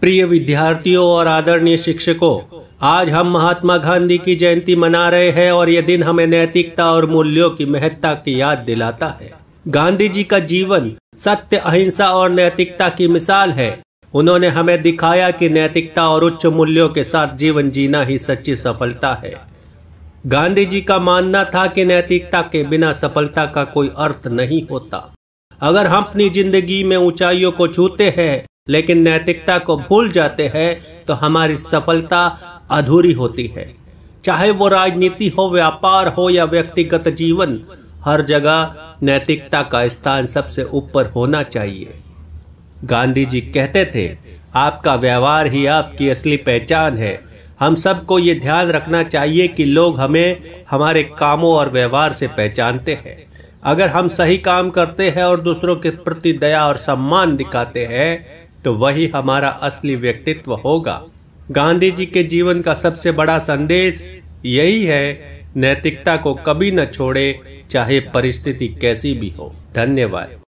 प्रिय विद्यार्थियों और आदरणीय शिक्षकों आज हम महात्मा गांधी की जयंती मना रहे हैं और यह दिन हमें नैतिकता और मूल्यों की महत्ता की याद दिलाता है गांधी जी का जीवन सत्य अहिंसा और नैतिकता की मिसाल है उन्होंने हमें दिखाया कि नैतिकता और उच्च मूल्यों के साथ जीवन जीना ही सच्ची सफलता है गांधी जी का मानना था कि नैतिकता के बिना सफलता का कोई अर्थ नहीं होता अगर हम अपनी जिंदगी में ऊंचाइयों को छूते हैं लेकिन नैतिकता को भूल जाते हैं तो हमारी सफलता अधूरी होती है चाहे वो राजनीति हो व्यापार हो या व्यक्तिगत जीवन हर जगह नैतिकता का स्थान सबसे ऊपर होना चाहिए गांधी जी कहते थे आपका व्यवहार ही आपकी असली पहचान है हम सबको ये ध्यान रखना चाहिए कि लोग हमें हमारे कामों और व्यवहार से पहचानते हैं अगर हम सही काम करते हैं और दूसरों के प्रति दया और सम्मान दिखाते हैं तो वही हमारा असली व्यक्तित्व होगा गांधी जी के जीवन का सबसे बड़ा संदेश यही है नैतिकता को कभी न छोड़े चाहे परिस्थिति कैसी भी हो धन्यवाद